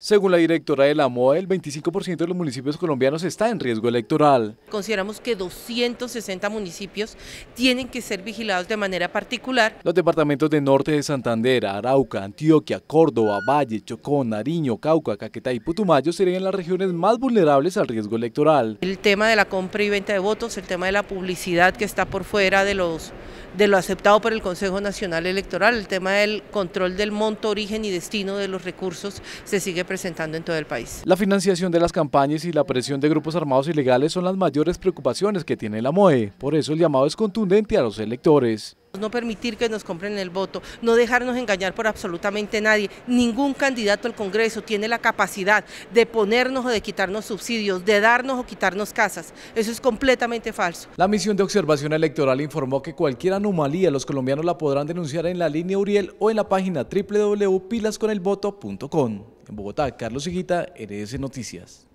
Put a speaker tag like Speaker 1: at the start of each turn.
Speaker 1: Según la directora de la MOA, el 25% de los municipios colombianos está en riesgo electoral.
Speaker 2: Consideramos que 260 municipios tienen que ser vigilados de manera particular.
Speaker 1: Los departamentos de Norte de Santander, Arauca, Antioquia, Córdoba, Valle, Chocón, Nariño, Cauca, Caquetá y Putumayo serían las regiones más vulnerables al riesgo electoral. El
Speaker 2: tema de la compra y venta de votos, el tema de la publicidad que está por fuera de los de lo aceptado por el Consejo Nacional Electoral. El tema del control del monto, origen y destino de los recursos se sigue presentando en todo el país.
Speaker 1: La financiación de las campañas y la presión de grupos armados ilegales son las mayores preocupaciones que tiene la MOE. Por eso el llamado es contundente a los electores.
Speaker 2: No permitir que nos compren el voto, no dejarnos engañar por absolutamente nadie. Ningún candidato al Congreso tiene la capacidad de ponernos o de quitarnos subsidios, de darnos o quitarnos casas. Eso es completamente falso.
Speaker 1: La misión de observación electoral informó que cualquier anomalía los colombianos la podrán denunciar en la línea Uriel o en la página www.pilasconelvoto.com. En Bogotá, Carlos Higuita, RS Noticias.